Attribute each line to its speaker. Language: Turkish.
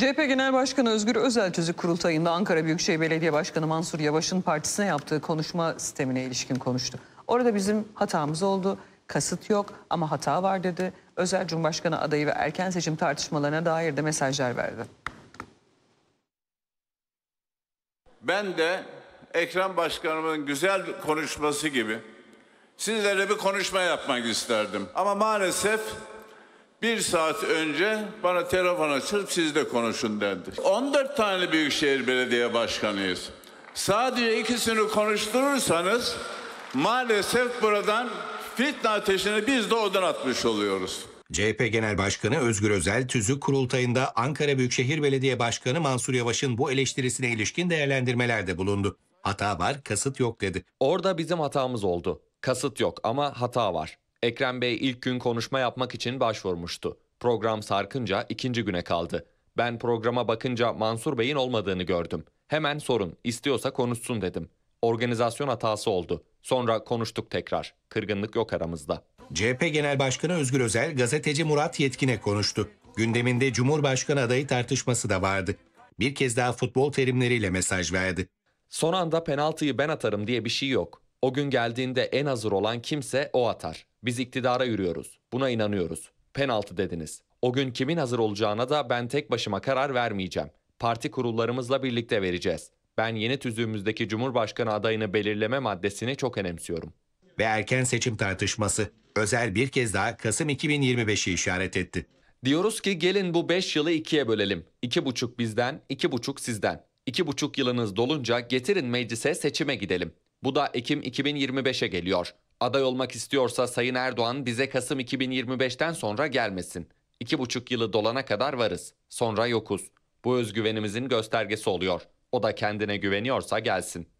Speaker 1: CHP Genel Başkanı Özgür Özel Kurultayı'nda Ankara Büyükşehir Belediye Başkanı Mansur Yavaş'ın partisine yaptığı konuşma sistemine ilişkin konuştu. Orada bizim hatamız oldu, kasıt yok ama hata var dedi. Özel Cumhurbaşkanı adayı ve erken seçim tartışmalarına dair de mesajlar verdi.
Speaker 2: Ben de Ekrem Başkanımın güzel konuşması gibi sizlere bir konuşma yapmak isterdim. Ama maalesef bir saat önce bana telefon açıp sizle de konuşun dendi. 14 tane Büyükşehir Belediye Başkanıyız. Sadece ikisini konuşturursanız maalesef buradan fitne ateşini biz de odun atmış oluyoruz. CHP
Speaker 3: Genel Başkanı Özgür Özel, tüzük kurultayında Ankara Büyükşehir Belediye Başkanı Mansur Yavaş'ın bu eleştirisine ilişkin değerlendirmelerde bulundu. Hata var,
Speaker 4: kasıt yok dedi. Orada bizim hatamız oldu. Kasıt yok ama hata var. Ekrem Bey ilk gün konuşma yapmak için başvurmuştu. Program sarkınca ikinci güne kaldı. Ben programa bakınca Mansur Bey'in olmadığını gördüm. Hemen sorun, istiyorsa konuşsun dedim. Organizasyon hatası oldu. Sonra konuştuk tekrar. Kırgınlık yok aramızda. CHP
Speaker 3: Genel Başkanı Özgür Özel, gazeteci Murat Yetkin'e konuştu. Gündeminde Cumhurbaşkanı adayı tartışması
Speaker 4: da vardı. Bir kez daha futbol terimleriyle mesaj verdi. Son anda penaltıyı ben atarım diye bir şey yok. O gün geldiğinde en hazır olan kimse o atar. Biz iktidara yürüyoruz. Buna inanıyoruz. Penaltı dediniz. O gün kimin hazır olacağına da ben tek başıma karar vermeyeceğim. Parti kurullarımızla birlikte vereceğiz. Ben yeni tüzüğümüzdeki Cumhurbaşkanı adayını belirleme maddesini çok önemsiyorum.
Speaker 3: Ve erken seçim tartışması. Özel bir kez
Speaker 4: daha Kasım 2025'i işaret etti. Diyoruz ki gelin bu 5 yılı ikiye bölelim. 2,5 bizden, 2,5 sizden. 2,5 yılınız dolunca getirin meclise seçime gidelim. Bu da Ekim 2025'e geliyor. Aday olmak istiyorsa Sayın Erdoğan bize Kasım 2025'ten sonra gelmesin. İki buçuk yılı dolana kadar varız. Sonra yokuz. Bu özgüvenimizin göstergesi oluyor. O da kendine güveniyorsa gelsin.